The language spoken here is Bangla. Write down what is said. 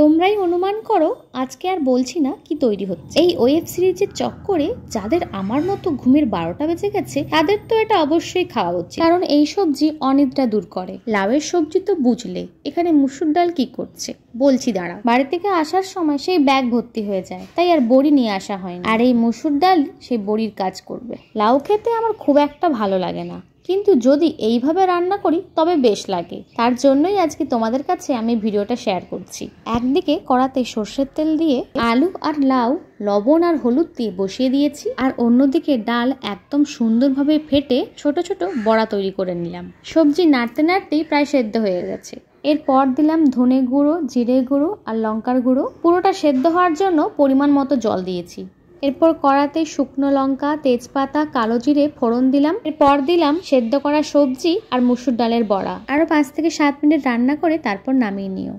তোমরাই অনুমান করো আজকে আর বলছি না কি তৈরি হচ্ছে এই ওয়েব সিরিজের চক্করে যাদের আমার মতো ঘুমের বারোটা বেজে গেছে তাদের তো এটা অবশ্যই খাওয়া উচিত কারণ এই সবজি অনিদ্রা দূর করে লাউয়ের সবজি তো বুঝলে এখানে মুসুর ডাল কি করছে বলছি দাঁড়া বাড়ি থেকে আসার সময় সেই ব্যাগ ভর্তি হয়ে যায় তাই আর বড়ি নিয়ে আসা হয় আর এই মুসুর ডাল সেই বড়ির কাজ করবে লাউ খেতে আমার খুব একটা ভালো লাগে না কিন্তু যদি এইভাবে রান্না করি তবে বেশ লাগে তার জন্যই আজকে তোমাদের কাছে আমি ভিডিওটা শেয়ার করছি একদিকে কড়াতে সর্ষের তেল দিয়ে আলু আর লাউ লবণ আর হলুদ দিয়ে বসিয়ে দিয়েছি আর অন্যদিকে ডাল একদম সুন্দরভাবে ফেটে ছোট ছোট বড়া তৈরি করে নিলাম সবজি নাড়তে নাড়তেই প্রায় সেদ্ধ হয়ে গেছে এরপর দিলাম ধনে গুঁড়ো জিরে গুঁড়ো আর লঙ্কার গুঁড়ো পুরোটা সেদ্ধ হওয়ার জন্য পরিমাণ মতো জল দিয়েছি এরপর কড়াতে শুকনো লঙ্কা তেজপাতা কালো জিরে ফোড়ন দিলাম এরপর দিলাম সেদ্ধ করা সবজি আর মুসুর ডালের বড়া আরও পাঁচ থেকে সাত মিনিট রান্না করে তারপর নামিয়ে নিও